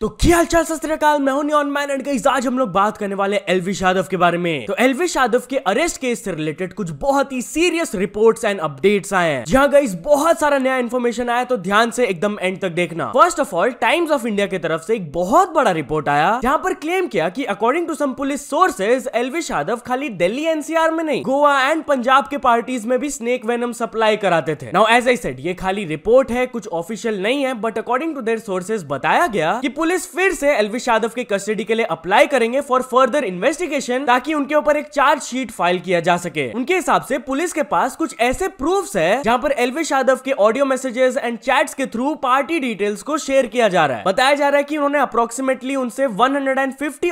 तो क्या चाल सत्याकाल मैं हूं ऑन मैन एंड गाइस आज हम लोग बात करने वाले एलविश यादव के बारे में तो एलविश यादव के अरेस्ट केस से रिलेटेड कुछ बहुत ही सीरियस रिपोर्ट्स एंड अपडेट्स आए हैं जहां गाइस बहुत सारा नया इन्फॉर्मेशन आया तो ध्यान से एकदम एंड तक देखना first of all Times of India की तरफ से एक बहुत बड़ा रिपोर्ट आया जहाँ पर क्लेम किया की according to some police sources Elvish Yadav खाली दिल्ली एनसीआर में नहीं गोवा एंड पंजाब के पार्टीज में भी स्नेक वेनम सप्लाई कराते थे नाउ एज आई सेड ये खाली रिपोर्ट है कुछ ऑफिशियल नहीं है but according to their sources बताया गया की पुलिस फिर से एलविश यादव के कस्टडी के लिए अप्लाई करेंगे फॉर फर्दर इन्वेस्टिगेशन ताकि उनके ऊपर एक चार्जशीट फाइल किया जा सके उनके हिसाब से पुलिस के पास कुछ ऐसे प्रूफ है जहाँ पर एलविश यादव के ऑडियो मैसेजेस एंड चैट्स के थ्रू पार्टी डिटेल्स को शेयर किया जा रहा है बताया जा रहा है की उन्होंने अप्रोक्सीमेटली उनसे वन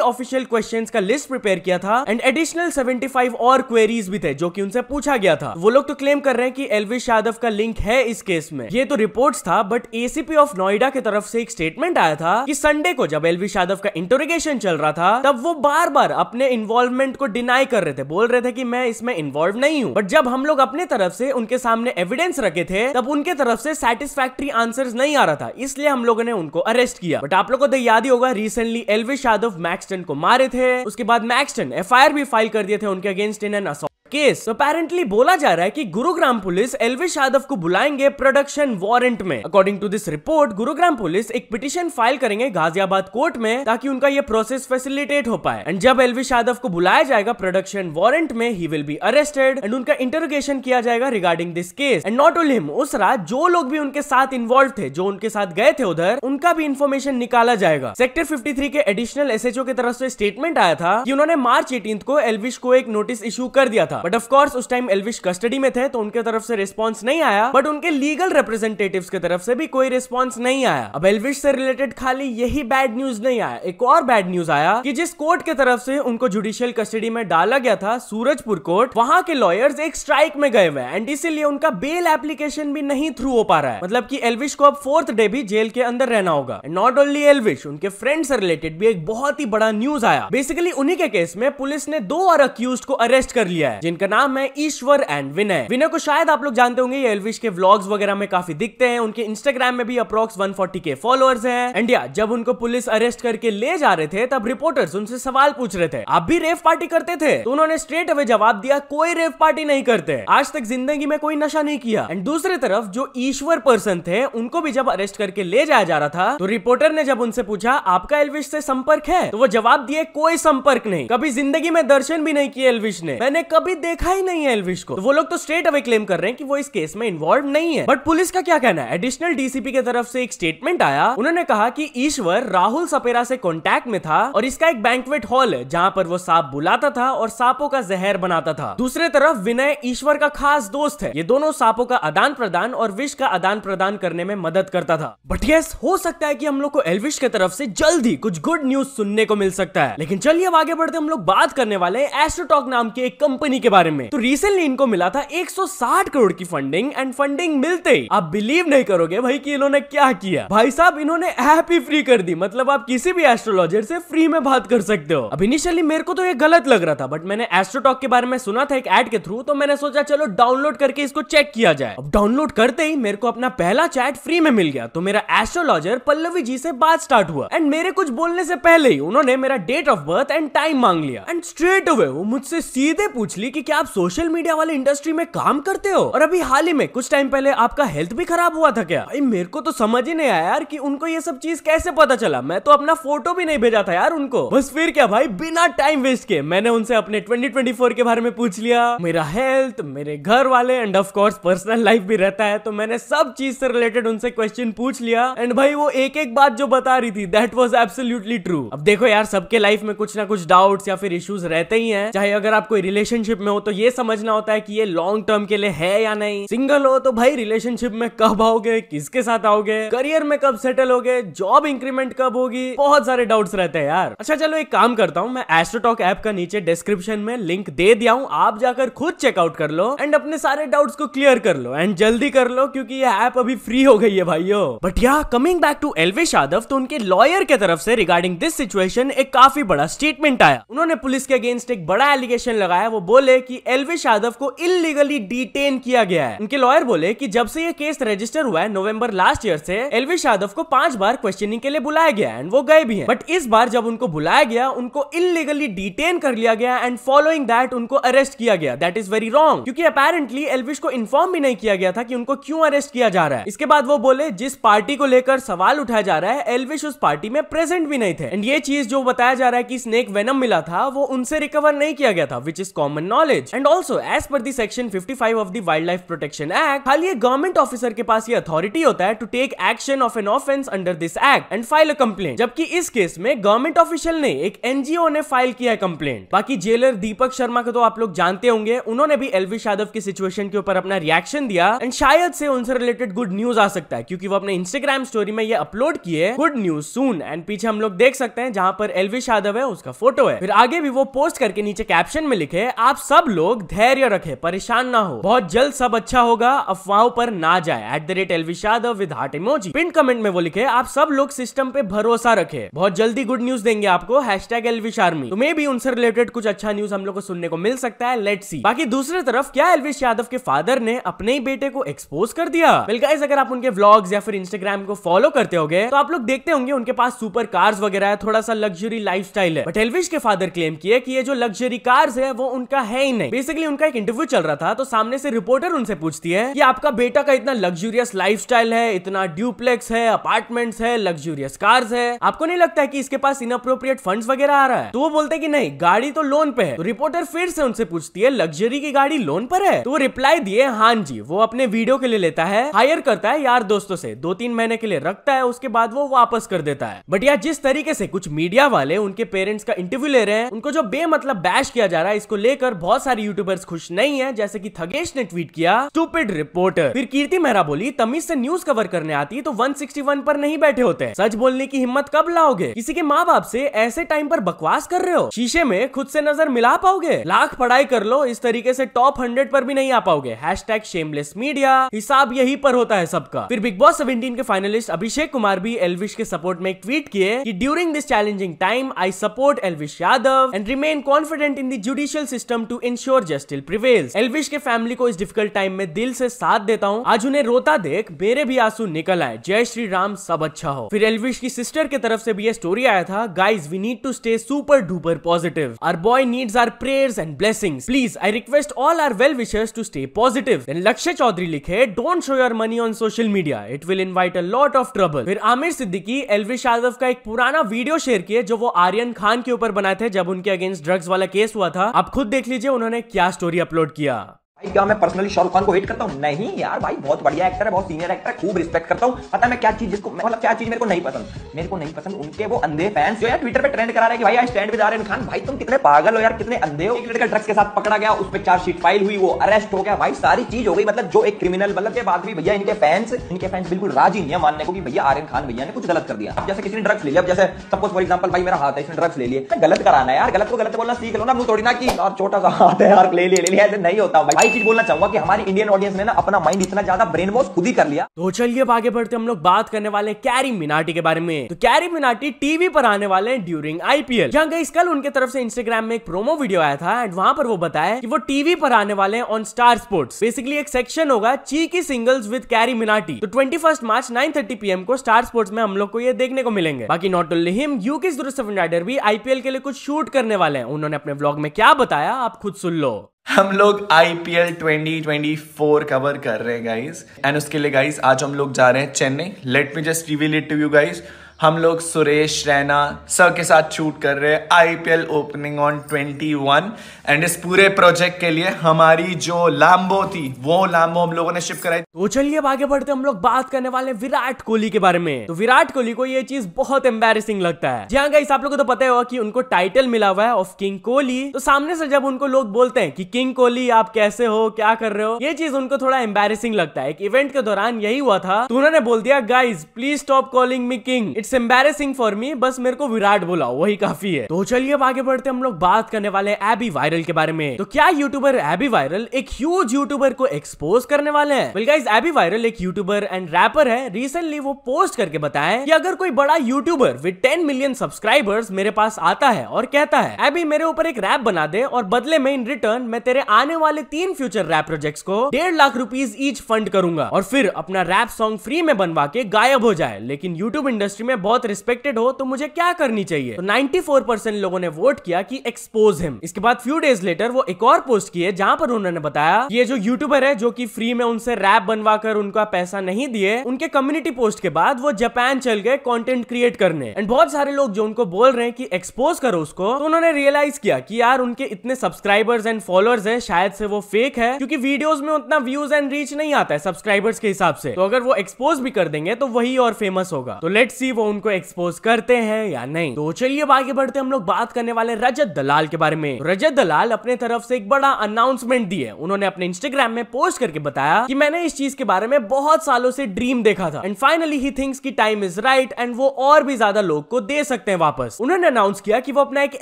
ऑफिशियल क्वेश्चन का लिस्ट प्रिपेयर किया था एंड एडिशनल सेवेंटी और क्वेरीज भी थे जो की उनसे पूछा गया था वो लोग तो क्लेम कर रहे हैं की एलविश यादव का लिंक है इस केस में ये तो रिपोर्ट था बट एसीपी ऑफ नोएडा की तरफ से एक स्टेटमेंट आया था की संडे को जब एलवी यादव का इंटरोगेशन चल रहा था तब वो बार बार अपने इन्वॉल्वमेंट को डिनाई कर रहे थे बोल रहे थे कि मैं इसमें इन्वॉल्व नहीं हूँ बट जब हम लोग अपने तरफ से उनके सामने एविडेंस रखे थे तब उनके तरफ से सेटिस्फैक्ट्री आंसर नहीं आ रहा था इसलिए हम लोगों ने उनको अरेस्ट किया बट आप लोगों को तो याद ही होगा रिसेंटली एलवी यादव मैक्सटन को मारे थे उसके बाद मैक्सटन एफ भी फाइल कर दिए थे उनके against in an assault case apparently बोला जा रहा है कि गुरुग्राम पुलिस एलविश यादव को बुलाएंगे प्रोडक्शन वारंट में according to this report Gurugram police एक पिटिशन फाइल करेंगे गाजियाबाद कोर्ट में ताकि उनका ये प्रोसेस फैसिलिटेट हो पाए एंड जब एलविश यादव को बुलाया जाएगा प्रोडक्शन वारंट में he will be arrested and उनका इंटरोगेशन किया जाएगा regarding this case and not only him उस रात जो लोग भी उनके साथ इन्वॉल्व थे जो उनके साथ गए थे उधर उनका भी इन्फॉर्मेशन निकाला जाएगा सेक्टर फिफ्टी के एडिशनल एस की तरफ से स्टेटमेंट आया था कि उन्होंने मार्च एटीन को एलविश को एक नोटिस इशू कर दिया था था बट ऑफकोर्स उस टाइम एलविश कस्टडी में थे तो उनके तरफ से रिस्पॉन्स नहीं आया बट उनके लीगल रिप्रेजेंटेटिव के तरफ से भी कोई रिस्पॉन्स नहीं आया अब एलविश से रिलेटेड खाली यही बैड न्यूज नहीं आया एक और बैड न्यूज आया कि जिस कोर्ट के तरफ से उनको जुडिशियल कस्टडी में डाला गया था सूरजपुर कोर्ट वहां के लॉयर्स एक स्ट्राइक में गए हुए एंड इसीलिए उनका बेल एप्लीकेशन भी नहीं थ्रू हो पा रहा है मतलब कि एलविश को अब फोर्थ डे भी जेल के अंदर रहना होगा नॉट ओनली एलविश उनके फ्रेंड से रिलेटेड भी एक बहुत ही बड़ा न्यूज आया बेसिकली उन्हीं के केस में पुलिस ने दो और अक्यूज को अरेस्ट कर लिया है जिनका नाम है ईश्वर एंड विनय विनय को शायद आप लोग जानते होंगे ये एलविश के व्लॉग्स वगैरह में काफी दिखते हैं उनके इंस्टाग्राम में भी अप्रोक्स 140 के फॉलोअर्स हैं एंड या जब उनको पुलिस अरेस्ट करके ले जा रहे थे तब रिपोर्टर्स उनसे सवाल पूछ रहे थे आप भी रेव पार्टी करते थे तो उन्होंने स्ट्रेट अवे जवाब दिया कोई रेव पार्टी नहीं करते आज तक जिंदगी में कोई नशा नहीं किया एंड दूसरी तरफ जो ईश्वर पर्सन थे उनको भी जब अरेस्ट करके ले जाया जा रहा था तो रिपोर्टर ने जब उनसे पूछा आपका एलविश से संपर्क है तो वो जवाब दिए कोई संपर्क नहीं कभी जिंदगी में दर्शन भी नहीं किए एलविश ने मैंने कभी कभी देखा ही नहीं है एलविश को तो वो लोग तो स्ट्रेट अवे क्लेम कर रहे हैं कि वो इस केस में इन्वॉल्व नहीं है बट पुलिस का क्या कहना है एडिशनल डीसीपी के तरफ से एक स्टेटमेंट आया उन्होंने कहा कि ईश्वर राहुल सपेरा से कॉन्टेक्ट में था और इसका एक बैंकवेट हॉल है जहाँ पर वो सांप बुलाता था और सांपों का जहर बनाता था दूसरे तरफ विनय ईश्वर का खास दोस्त है ये दोनों सांपों का आदान प्रदान और विष का आदान प्रदान करने में मदद करता था बट यस हो सकता है कि हम लोग को एलविश के तरफ से जल्द ही कुछ गुड न्यूज सुनने को मिल सकता है लेकिन चलिए अब आगे बढ़ते हम लोग बात करने वाले एस्ट्रोटॉक नाम की एक कंपनी के बारे में तो रिसेंटली इनको मिला था 160 करोड़ की फंडिंग एंड फंडिंग मिलते ही आप बिलीव नहीं करोगे भाई कि इन्होंने क्या किया भाई साहब इन्होंने ऐप ही फ्री कर दी मतलब आप किसी भी एस्ट्रोलॉजर से फ्री में बात कर सकते हो अब इनिशियली मेरे को तो ये गलत लग रहा था बट मैंने एस्ट्रोटॉक के बारे में सुना था एक एड के थ्रू तो मैंने सोचा चलो डाउनलोड करके इसको चेक किया जाए अब डाउनलोड करते ही मेरे को अपना पहला चैट फ्री में मिल गया तो मेरा एस्ट्रोलॉजर पल्लवी जी से बात स्टार्ट हुआ एंड मेरे कुछ बोलने से पहले ही उन्होंने मेरा date of birth and time मांग लिया एंड स्ट्रेट अवे वो मुझसे सीधे पूछ ली कि क्या आप सोशल मीडिया वाले इंडस्ट्री में काम करते हो और अभी हाल ही में कुछ टाइम पहले आपका हेल्थ भी खराब हुआ था क्या भाई मेरे को तो समझ ही नहीं आया यार कि उनको ये सब चीज कैसे पता चला मैं तो अपना फोटो भी नहीं भेजा था यार उनको बस फिर क्या भाई बिना टाइम वेस्ट के मैंने उनसे अपने ट्वेंटी के बारे में पूछ लिया मेरा हेल्थ मेरे घर वाले एंड ऑफकोर्स पर्सनल लाइफ भी रहता है तो मैंने सब चीज से रिलेटेड उनसे क्वेश्चन पूछ लिया एंड भाई वो एक एक बात जो बता रही थी दैट वॉज एब्सोल्यूटली ट्रू अब देखो यार सबके लाइफ में कुछ ना कुछ डाउट्स या फिर इश्यूज रहते ही हैं चाहे अगर आप कोई रिलेशनशिप में हो तो ये समझना होता है कि ये लॉन्ग टर्म के लिए है या नहीं सिंगल हो तो भाई रिलेशनशिप में कब आओगे किसके साथ आओगे करियर में कब सेटल हो जॉब इंक्रीमेंट कब होगी बहुत सारे डाउट्स रहते हैं यार अच्छा चलो एक काम करता हूँ मैं एस्ट्रोटॉक ऐप का नीचे डिस्क्रिप्शन में लिंक दे दिया हूँ आप जाकर खुद चेकआउट कर लो एंड अपने सारे डाउट्स को क्लियर कर लो एंड जल्दी कर लो क्योंकि ये ऐप अभी फ्री हो गई है भाइयों बट या coming back to Elvish Yadav तो उनके लॉयर के तरफ से रिगार्डिंग दिस सिचुएशन एक काफी बड़ा स्टेटमेंट आया उन्होंने पुलिस के अगेंस्ट एक बड़ा एलिगेशन लगाया वो बोले बोले कि एलविश यादव को इलीगली डिटेन किया गया है उनके लॉयर बोले कि जब से ये केस रजिस्टर हुआ है नवंबर लास्ट ईयर से एलविश यादव को पांच बार क्वेश्चनिंग के लिए बुलाया गया एंड वो गए भी हैं बट इस बार जब उनको बुलाया गया उनको इलीगली डिटेन कर लिया गया एंड फॉलोइंग दैट उनको अरेस्ट किया गया दैट इज वेरी रॉन्ग क्योंकि अपेरेंटली एलविश को इन्फॉर्म भी नहीं किया गया था कि उनको क्यों अरेस्ट किया जा रहा है इसके बाद वो बोले जिस पार्टी को लेकर सवाल उठाया जा रहा है एलविश उस पार्टी में प्रेजेंट भी नहीं थे एंड ये चीज जो बताया जा रहा है कि स्नेक वेनम मिला था वो उनसे रिकवर नहीं किया गया था which is common knowledge knowledge and also as per the section fifty five of of wild life protection act खाली गवर्नमेंट ऑफिसर के पास ये अथॉरिटी होता है to take action of an offence under this act and file a complaint जबकि इस case में government official ने एक एनजीओ ने फाइल किया है कंप्लेंट बाकी जेलर दीपक शर्मा को तो आप लोग जानते होंगे उन्होंने भी एलवी यादव की सिचुएशन के ऊपर अपना रिएक्शन दिया एंड शायद से उनसे रिलेटेड गुड न्यूज आ सकता है क्योंकि वो अपने इंस्टाग्राम स्टोरी में ये अपलोड किए गुड न्यूज सून एंड पीछे हम लोग देख सकते हैं जहां पर एलवी यादव है उसका फोटो है फिर आगे भी वो पोस्ट करके नीचे कैप्शन में लिखे आप सब सब लोग धैर्य रखे परेशान ना हो बहुत जल्द सब अच्छा होगा अफवाहों पर ना जाए at the rate Elvish Yadav with heart emoji pin comment में वो लिखे आप सब लोग सिस्टम पे भरोसा रखे बहुत जल्दी गुड न्यूज देंगे आपको हैश टैग एलविश आर्मी तुम्हें भी उनसे रिलेटेड कुछ अच्छा न्यूज हम लोग को सुनने को मिल सकता है लेट सी बाकी दूसरी तरफ क्या एलविश यादव के फादर ने अपने ही बेटे को एक्सपोज कर दिया बिल्कुल अगर आप उनके ब्लॉग्स या फिर इंस्टाग्राम को फॉलो करते हो तो आप लोग देखते होंगे उनके पास सुपर कार्स वगैरह है थोड़ा सा लग्जरी लाइफ है बट एलविश के फादर क्लेम किए कि ये जो लग्जरी कार्स है वो उनका है है ही नहीं बेसिकली उनका एक इंटरव्यू चल रहा था तो सामने से रिपोर्टर उनसे पूछती है कि आपका बेटा का इतना लग्जूरियस लाइफ है इतना ड्यूप्लेक्स है अपार्टमेंट है लग्जूरियस कार्स है आपको नहीं लगता है की इसके पास इनअप्रोप्रिएट फंड वगैरह आ रहा है तो वो बोलते की नहीं गाड़ी तो लोन पे है तो रिपोर्टर फिर से उनसे पूछती है लग्जरी की गाड़ी लोन पर है तो वो रिप्लाई दिए हाँ जी वो अपने वीडियो के लिए लेता है हायर करता है यार दोस्तों से दो तीन महीने के लिए रखता है उसके बाद वो वापस कर देता है बट यार जिस तरीके से कुछ मीडिया वाले उनके पेरेंट्स का इंटरव्यू ले रहे हैं उनको जो बेमतलब बैश किया जा रहा है इसको लेकर बहुत सारे यूट्यूबर्स खुश नहीं है जैसे की थगेश ने ट्वीट किया स्टूपिड रिपोर्टर फिर कीर्ति मेहरा बोली तमीज से न्यूज कवर करने आती तो 161 पर नहीं बैठे होते सच बोलने की हिम्मत कब लाओगे किसी के माँ बाप से ऐसे टाइम पर बकवास कर रहे हो शीशे में खुद से नजर मिला पाओगे लाख पढ़ाई कर लो इस तरीके से टॉप हंड्रेड पर भी नहीं आ पाओगे हैश टैग शेमलेस मीडिया हिसाब यही पर होता है सबका फिर बिग बॉस सेवेंटीन के फाइनलिस्ट अभिषेक कुमार भी एलविश के सपोर्ट में ट्वीट किए कि during this challenging time I support Elvish Yadav and remain confident in the judicial system to to ensure justice prevails Elvish के फैमिली को इस डिफिकल्ट टाइम में दिल से साथ देता हूँ आज उन्हें रोता देख मेरे भी आंसू निकल आए जय श्री राम सब अच्छा हो फिर एलविश की सिस्टर के तरफ से भी ये स्टोरी आया था guys we need to stay super duper positive our boy needs our prayers and blessing please I request all our well wishers to stay positive Lakshya Chaudhary लिखे don't show your money on social media it will invite a lot of trouble फिर आमिर सिद्दीकी एलविश यादव का एक पुराना video share किए जो वो आर्यन खान के ऊपर बनाए थे जब उनके अगेंस्ट ड्रग्स वाला केस हुआ था आप खुद देख लीजिए लीजिए उन्होंने क्या स्टोरी अपलोड किया भाई क्या मैं पर्सनली शाहरुख खान को हेट करता हूँ नहीं यार भाई बहुत बढ़िया एक्टर है बहुत सीनियर एक्टर है खूब रिस्पेक्ट करता हूँ पता है मैं क्या चीज जिसको मतलब क्या चीज मेरे को नहीं पसंद मेरे को नहीं पसंद उनके वो अंधे फैंस जो यार ट्विटर पे ट्रेंड करा रहे कि भाई I stand with Aryan Khan भाई तुम कितने पागल हो यार कितने अंधे हो एक लड़का ड्रग्स के साथ पकड़ा गया उस पर चार्जशीट फाइल हुई वो अरेस्ट हो गया भाई सारी चीज हो गई मतलब जो एक क्रिमिनल मतलब ये बात भी भैया इनके फैंस इनके फैंस बिल्कुल राजी नहीं है मानने को कि भैया आर्यन खान भैया ने कुछ गलत कर दिया अब जैसे किसी ने ड्रग्स ले लिया अब जैसे सपोज फॉर एग्जाम्पल भाई मेरा हाथ है इसने ड्रग्स ले लिया गलत कराना है यार गलत को गलत बोलना सीख लो ना मुझे थोड़ी ना कि छोटा सा हाथ है यार ले लिया नहीं होता भाई आई चीज बोलना चाहूंगा कि हमारी इंडियन ऑडियंस ने ना अपना माइंड इतना ज्यादा ब्रेन वॉश खुद ही कर लिया तो चलिए अब आगे बढ़ते हम लोग बात करने वाले कैरी मिनाटी के बारे में तो कैरी मिनाटी टीवी पर आने वाले हैं ड्यूरिंग आईपीएल जहां गई कल उनके तरफ से इंस्टाग्राम में एक प्रोमो वीडियो आया था एंड वहां पर वो बताया कि वो टीवी पर आने वाले हैं ऑन स्टार स्पोर्ट्स बेसिकली एक सेक्शन होगा cheeky singles with Carry Minati तो twenty March nine thirty PM को स्टार स्पोर्ट्स में हम लोग को ये देखने को मिलेंगे बाकी not only him U K rider भी आईपीएल के लिए कुछ शूट करने वाले हैं उन्होंने अपने ब्लॉग में क्या बताया आप खुद सुन लो हम लोग I P L twenty twenty four cover कर रहे हैं गाइज एंड उसके लिए गाइज आज हम लोग जा रहे हैं Chennai let me just reveal it to you guys हम लोग सुरेश रैना सर के साथ शूट कर रहे हैं आईपीएल ओपनिंग ऑन 21 एंड इस पूरे प्रोजेक्ट के लिए हमारी जो लैम्बो थी वो लैम्बो हम लोगों ने शिफ्ट कराई तो चलिए अब आगे बढ़ते हम लोग बात करने वाले विराट कोहली के बारे में तो विराट कोहली को ये चीज बहुत एम्बेसिंग लगता है जी हाँ गाइस आप लोगों को तो पता होगा की उनको टाइटल मिला हुआ है ऑफ किंग कोहली तो सामने से जब उनको लोग बोलते हैं कि किंग कोहली आप कैसे हो क्या कर रहे हो ये चीज उनको थोड़ा एम्बेसिंग लगता है एक इवेंट के दौरान यही हुआ था तो उन्होंने बोल दिया guys please stop calling me king it's embarrassing for me बस मेरे को विराट बोला वही काफी है तो चलिए अब आगे बढ़ते हम लोग बात करने वाले एबी वायरल के बारे में तो क्या यूट्यूबर एबी वायरल एक ह्यूज यूट्यूबर को एक्सपोज करने वाले हैं well, guys, एबी वायरल एक यूट्यूबर एंड रैपर है रिसेंटली वो पोस्ट करके बताया कि अगर कोई बड़ा YouTuber with ten million subscribers मेरे पास आता है और कहता है एबी मेरे ऊपर एक रैप बना दे और बदले में इन रिटर्न मैं तेरे आने वाले तीन फ्यूचर रैप प्रोजेक्ट्स को डेढ़ लाख रुपीज ईच फंड करूंगा और फिर अपना रैप सॉन्ग फ्री में बनवा के गायब हो जाए लेकिन यूट्यूब इंडस्ट्री में में बहुत रिस्पेक्टेड हो तो मुझे क्या करनी चाहिए तो 94 लोगों ने वोट किया कि एक्सपोज हिम इसके बाद फ्यू डेज लेटर वो एक और पोस्ट किए जहां पर उन्होंने बताया ये जो यूट्यूबर है जो की फ्री में उनसे रैप बनवा कर उनका पैसा नहीं दिए उनके कम्युनिटी पोस्ट के बाद वो जापान चल गए कॉन्टेंट क्रिएट करने एंड बहुत सारे लोग जो उनको बोल रहे हैं कि एक्सपोज करो उसको तो उन्होंने रियलाइज किया कि यार उनके इतने सब्सक्राइबर्स एंड फॉलोअर्स है शायद से वो फेक है क्योंकि वीडियोस में उतना व्यूज एंड रीच नहीं आता है सब्सक्राइबर्स के हिसाब से तो अगर वो एक्सपोज भी कर देंगे तो वही और फेमस होगा तो लेट सी वो को उनको एक्सपोज करते हैं या नहीं तो चलिए आगे बढ़ते हम लोग बात करने वाले रजत दलाल के बारे में तो रजत दलाल अपने तरफ से एक बड़ा अनाउंसमेंट दी है उन्होंने अपने इंस्टाग्राम में पोस्ट करके बताया कि मैंने इस चीज के बारे में बहुत सालों से ड्रीम देखा था एंड फाइनली ही थिंग्स की टाइम इज राइट एंड वो और भी ज्यादा लोग को दे सकते हैं वापस उन्होंने अनाउंस किया कि वो अपना एक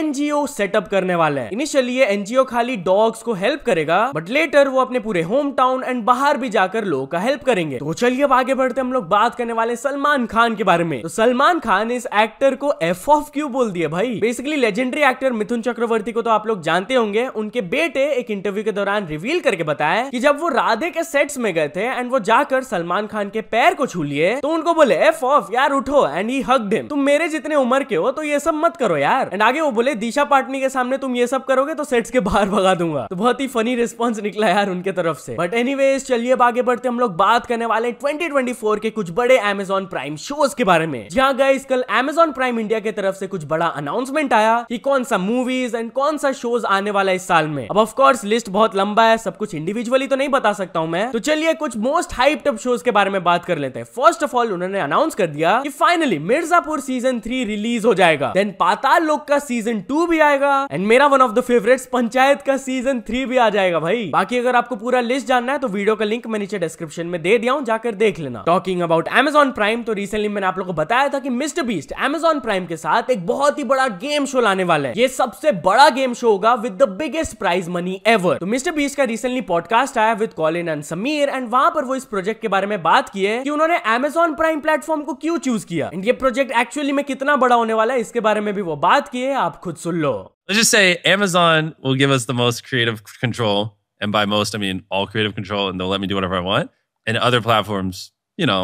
एनजीओ सेटअप करने वाले हैं इनिशियली एनजीओ खाली डॉग्स को हेल्प करेगा बट लेटर वो अपने पूरे होम टाउन एंड बाहर भी जाकर लोगों का हेल्प करेंगे तो चलिए अब आगे बढ़ते हम लोग बात करने वाले सलमान खान के बारे में तो सलमान खान इस एक्टर को एफ ऑफ क्यू बोल दिया भाई basically legendary actor Mithun Chakraborty को तो आप लोग जानते होंगे उनके बेटे एक इंटरव्यू के दौरान रिवील करके बताया कि जब वो राधे के सेट्स में गए थे एंड वो जाकर सलमान खान के पैर को छू लिए तो उनको बोले एफ ऑफ यार उठो एंड ही हक हिम तुम मेरे जितने उम्र के हो तो ये सब मत करो यार एंड आगे वो बोले दिशा पाटनी के सामने तुम ये सब करोगे तो सेट्स के बाहर भगा दूंगा तो बहुत ही फनी रिस्पॉन्स निकला यार उनके तरफ से बट एनी चलिए आगे बढ़ते हम लोग बात करने वाले ट्वेंटी के कुछ बड़े एमेजोन प्राइम शोज के बारे में जहाँ गए कल एमेजोन प्राइम इंडिया की तरफ से कुछ बड़ा अनाउंसमेंट आया कि कौन सा मूवीज एंड कौन सा शोज आने वाला इस साल में अब ऑफकोर्स लिस्ट बहुत लंबा है सब कुछ इंडिविजुअली तो नहीं बता सकता हूँ मैं तो चलिए कुछ मोस्ट हाइप्ड अप शोज के बारे में बात कर लेते हैं फर्स्ट ऑफ ऑल उन्होंने अनाउंस कर दिया कि finally Mirzapur season three release हो जाएगा देन पाताल लोक का सीजन टू भी आएगा एंड मेरा one of the favourite Panchayat का सीजन थ्री भी आ जाएगा भाई बाकी अगर आपको पूरा लिस्ट जानना है तो वीडियो का लिंक मैं नीचे डिस्क्रिप्शन में दे दिया हूँ जाकर देख लेना टॉकिंग अबाउट एमेजॉन प्राइम तो रिसेंटली मैंने आप लोग को बताया बताया था कि मिस्टर बीस्ट एमेजॉन प्राइम के साथ एक बहुत ही बड़ा गेम शो लाने वाला है ये सबसे बड़ा गेम शो होगा with the biggest prize money ever तो मिस्टर बीस्ट का रिसेंटली पॉडकास्ट आया with Colin and Samir and वहां पर वो इस प्रोजेक्ट के बारे में बात की है कि उन्होंने एमेजॉन प्राइम प्लेटफॉर्म को क्यों चूज किया एंड ये प्रोजेक्ट एक्चुअली में कितना बड़ा होने वाला है इसके बारे में भी वो बात की आप खुद सुन लो Let's just say Amazon will give us the most creative control. And by most, I mean all creative control, and they'll let me do whatever I want. And other platforms, you know,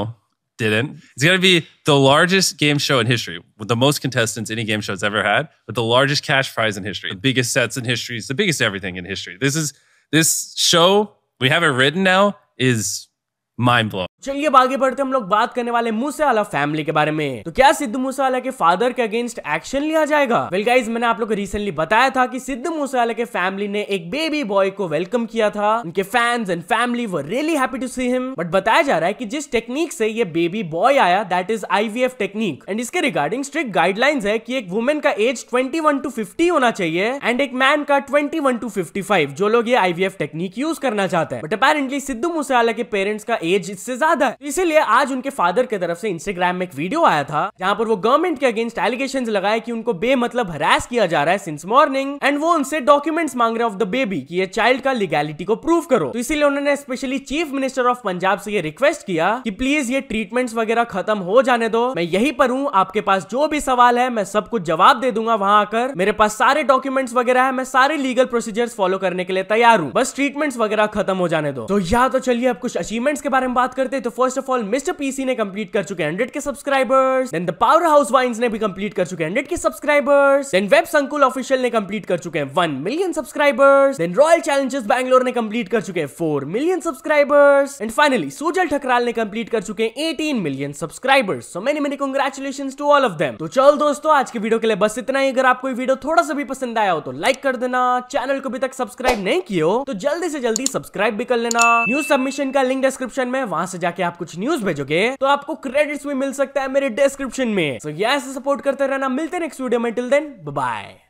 didn't. It's going to be the largest game show in history, with the most contestants any game show's ever had, but the largest cash prize in history, the biggest sets in history, the biggest everything in history. This is this show we have it written now is mind blowing. चलिए अब आगे बढ़ते हम लोग बात करने वाले Moosewala family के बारे में तो क्या सिद्धू मूसेवाला के फादर के अगेंस्ट एक्शन लिया जाएगा वेल गाइस मैंने आप लोग को रिसेंटली बताया था कि सिद्धू मूसेवाला के फैमिली ने एक बेबी बॉय को वेलकम किया था उनके fans and family were really happy to see him but बताया जा रहा है की जिस टेक्निक से ये बेबी बॉय आया that is IVF technique and इसके रिगार्डिंग स्ट्रिक्ट गाइडलाइंस है की एक वुमेन का एज ट्वेंटी टू फिफ्टी होना चाहिए एंड एक मैन का ट्वेंटी टू फिफ्टी जो लोग ये आईवीएफ टेक्निक यूज करना चाहते हैं बट अपेरेंटली सिद्धू मूसेवाला के पेरेंट्स का एज इससे ज्यादा ज्यादा है इसीलिए आज उनके फादर की तरफ से इंस्टाग्राम में एक वीडियो आया था जहाँ पर वो गवर्नमेंट के अगेंस्ट एलिगेशन लगाए की उनको बेमतलब हरास किया जा रहा है सिंस मॉर्निंग एंड वो उनसे डॉक्यूमेंट्स मांग रहे ऑफ द बेबी की ये चाइल्ड का लीगैलिटी को प्रूव करो तो इसीलिए उन्होंने specially chief minister of Punjab से ये रिक्वेस्ट किया कि प्लीज ये ट्रीटमेंट्स वगैरह खत्म हो जाने दो मैं यही पर हूँ आपके पास जो भी सवाल है मैं सब कुछ जवाब दे दूंगा वहां आकर मेरे पास सारे डॉक्यूमेंट्स वगैरह है मैं सारे लीगल प्रोसीजर्स फॉलो करने के लिए तैयार हूँ बस ट्रीटमेंट्स वगैरह खत्म हो जाने दो तो या तो चलिए अब कुछ अचीवमेंट्स के बारे में बात करते तो first of all Mister PC ने कंप्लीट कर चुके hundred K subscribers then the Power House Vines ने भी कंप्लीट कर चुके hundred K subscribers then web Sankul official ने कंप्लीट कर चुके हैं one million subscribers then Royal Challengers Bangalore ने कंप्लीट कर चुके हैं four million subscribers and finally Sujal Thakral ने कंप्लीट कर चुके हैं eighteen million subscribers so many many congratulation to all of them तो चल दोस्तों आज के वीडियो के लिए बस इतना ही अगर आपको वीडियो थोड़ा सा भी पसंद आया हो तो लाइक कर देना चैनल को अभी तक सब्सक्राइब नहीं किया हो तो जल्दी से जल्दी सब्सक्राइब भी कर लेना न्यूज सबमिशन का लिंक डिस्क्रिप्शन में वहां से जाकर जाके आप कुछ न्यूज भेजोगे तो आपको क्रेडिट्स भी मिल सकता है मेरे डिस्क्रिप्शन में सो so, yes, सपोर्ट करते रहना मिलते नेक्स्ट वीडियो में टिल देन बाय